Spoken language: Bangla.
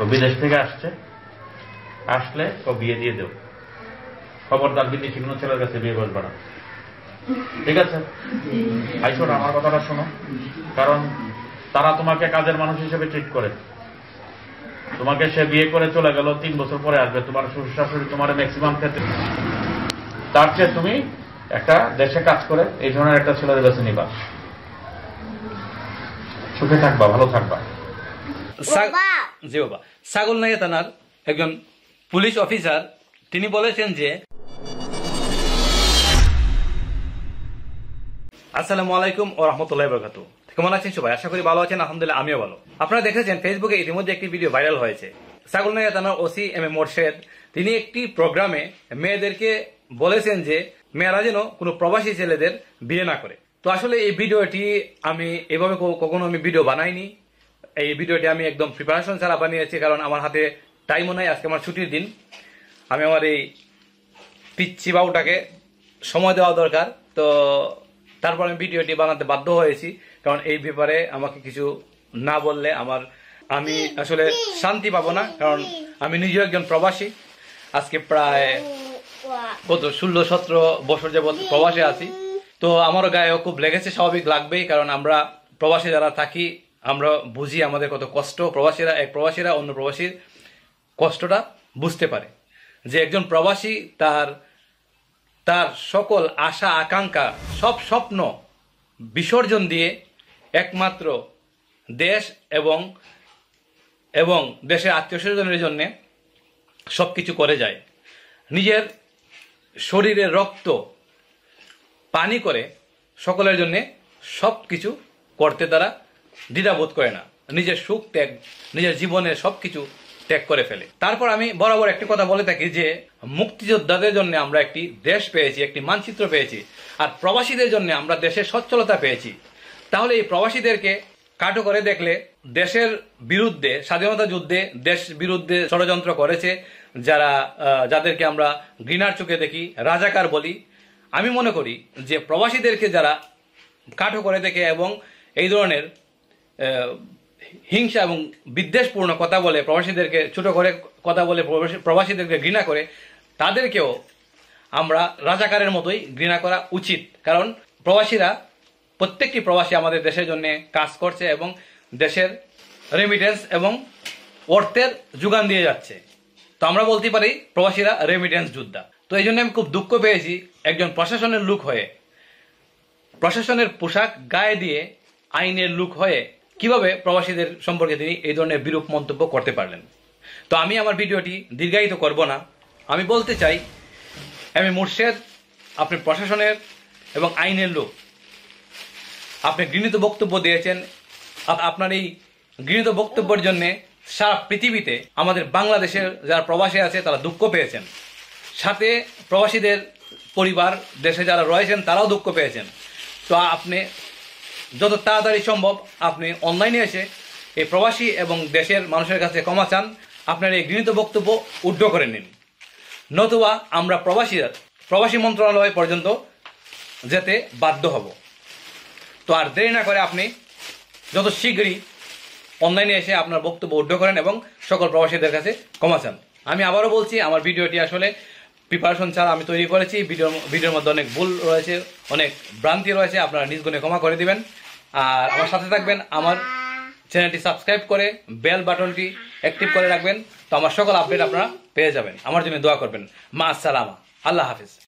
ও বিদেশ থেকে আসছে আসলে ও বিয়ে দিয়ে দেব খবরদার বিদেশি কোনো ছেলের কাছে বিয়ে বসবে না ঠিক আছে আইসোর আমার কথাটা শোনো কারণ তারা তোমাকে কাজের মানুষ হিসেবে ট্রিট করে তোমাকে সে বিয়ে করে চলে গেল তিন বছর পরে আসবে তোমার শ্বশুর শাশুড়ি তোমার ম্যাক্সিমাম ক্ষেত্রে তার চেয়ে তুমি একটা দেশে কাজ করে এই ধরনের একটা ছেলের কাছে নিবা সুখে থাকবা ভালো থাকবা জি বাবা নাইয়া থানার একজন পুলিশ অফিসার তিনি বলেছেন যে আসসালামু আলাইকুম ও রহমতুল্লাহ বরকাত কেমন আছেন সবাই আশা করি ভালো আছেন আলহামদুলিল্লাহ আমিও ভালো আপনারা দেখেছেন ফেসবুকে ইতিমধ্যে একটি ভিডিও ভাইরাল হয়েছে সাগলনাইয়া থানার ওসি এম এ মোরশেদ তিনি একটি প্রোগ্রামে মেয়েদেরকে বলেছেন যে মেয়েরা যেন কোনো প্রবাসী ছেলেদের বিয়ে না করে তো আসলে এই ভিডিওটি আমি এভাবে কখনো আমি ভিডিও বানাইনি এই ভিডিওটি আমি একদম প্রিপারেশন ছাড়া বানিয়েছি কারণ আমার হাতে টাইমও নাই আজকে আমার ছুটির দিন আমি আমার এই পিচ্ছি বাউটাকে সময় দেওয়া দরকার তো তারপর আমি ভিডিওটি বানাতে বাধ্য হয়েছি কারণ এই ব্যাপারে আমাকে কিছু না বললে আমার আমি আসলে শান্তি পাবো না কারণ আমি নিজেও একজন প্রবাসী আজকে প্রায় কত ষোলো সতেরো বছর যাবৎ প্রবাসে আছি তো আমারও গায়েও খুব লেগেছে স্বাভাবিক লাগবেই কারণ আমরা প্রবাসে যারা থাকি আমরা বুঝি আমাদের কত কষ্ট প্রবাসীরা এক প্রবাসীরা অন্য প্রবাসীর কষ্টটা বুঝতে পারে যে একজন প্রবাসী তার তার সকল আশা আকাঙ্ক্ষা সব স্বপ্ন বিসর্জন দিয়ে একমাত্র দেশ এবং এবং দেশের আত্মীয় স্বজনের জন্যে সব কিছু করে যায় নিজের শরীরে রক্ত পানি করে সকলের জন্যে সব কিছু করতে তারা দ্বিধাবোধ করে না নিজের সুখ ত্যাগ নিজের জীবনের সবকিছু ত্যাগ করে ফেলে তারপর আমি বরাবর একটি কথা বলে থাকি যে মুক্তিযোদ্ধাদের জন্য আমরা একটি দেশ পেয়েছি একটি মানচিত্র পেয়েছি আর প্রবাসীদের জন্য আমরা দেশের সচ্ছলতা পেয়েছি তাহলে এই প্রবাসীদেরকে কাটো করে দেখলে দেশের বিরুদ্ধে স্বাধীনতা যুদ্ধে দেশ বিরুদ্ধে ষড়যন্ত্র করেছে যারা যাদেরকে আমরা ঘৃণার চোখে দেখি রাজাকার বলি আমি মনে করি যে প্রবাসীদেরকে যারা কাঠো করে দেখে এবং এই ধরনের হিংসা এবং বিদ্বেষপূর্ণ কথা বলে প্রবাসীদেরকে ছোট করে কথা বলে প্রবাসীদেরকে ঘৃণা করে তাদেরকেও আমরা রাজাকারের মতোই ঘৃণা করা উচিত কারণ প্রবাসীরা প্রত্যেকটি প্রবাসী আমাদের দেশের জন্য কাজ করছে এবং দেশের রেমিটেন্স এবং অর্থের যোগান দিয়ে যাচ্ছে তো আমরা বলতে পারি প্রবাসীরা রেমিটেন্স যোদ্ধা তো এই জন্য আমি খুব দুঃখ পেয়েছি একজন প্রশাসনের লুক হয়ে প্রশাসনের পোশাক গায়ে দিয়ে আইনের লুক হয়ে কিভাবে প্রবাসীদের সম্পর্কে তিনি এই ধরনের বিরূপ মন্তব্য করতে পারলেন তো আমি আমার ভিডিওটি দীর্ঘায়িত করব না আমি বলতে চাই এম এ মোর্শেদ আপনি প্রশাসনের এবং আইনের লোক আপনি গৃহীত বক্তব্য দিয়েছেন আপনার এই গৃহীত বক্তব্যের জন্য সারা পৃথিবীতে আমাদের বাংলাদেশের যারা প্রবাসী আছে তারা দুঃখ পেয়েছেন সাথে প্রবাসীদের পরিবার দেশে যারা রয়েছেন তারাও দুঃখ পেয়েছেন তো আপনি যত তাড়াতাড়ি সম্ভব আপনি অনলাইনে এসে এই প্রবাসী এবং দেশের মানুষের কাছে ক্ষমা চান আপনার এই গৃহীত বক্তব্য উড্ড করে নিন নতুবা আমরা প্রবাসীরা প্রবাসী মন্ত্রণালয় পর্যন্ত যেতে বাধ্য হব তো আর দেরি না করে আপনি যত শীঘ্রই অনলাইনে এসে আপনার বক্তব্য উড্ড করেন এবং সকল প্রবাসীদের কাছে ক্ষমা চান আমি আবারও বলছি আমার ভিডিওটি আসলে প্রিপারেশন ছাড়া আমি তৈরি করেছি ভিডিও ভিডিওর মধ্যে অনেক ভুল রয়েছে অনেক ভ্রান্তি রয়েছে আপনারা নিজগুণে ক্ষমা করে দিবেন আর আমার সাথে থাকবেন আমার চ্যানেলটি সাবস্ক্রাইব করে বেল বাটনটি অ্যাক্টিভ করে রাখবেন তো আমার সকল আপডেট আপনারা পেয়ে যাবেন আমার জন্য দোয়া করবেন মা সালামা আল্লাহ হাফিজ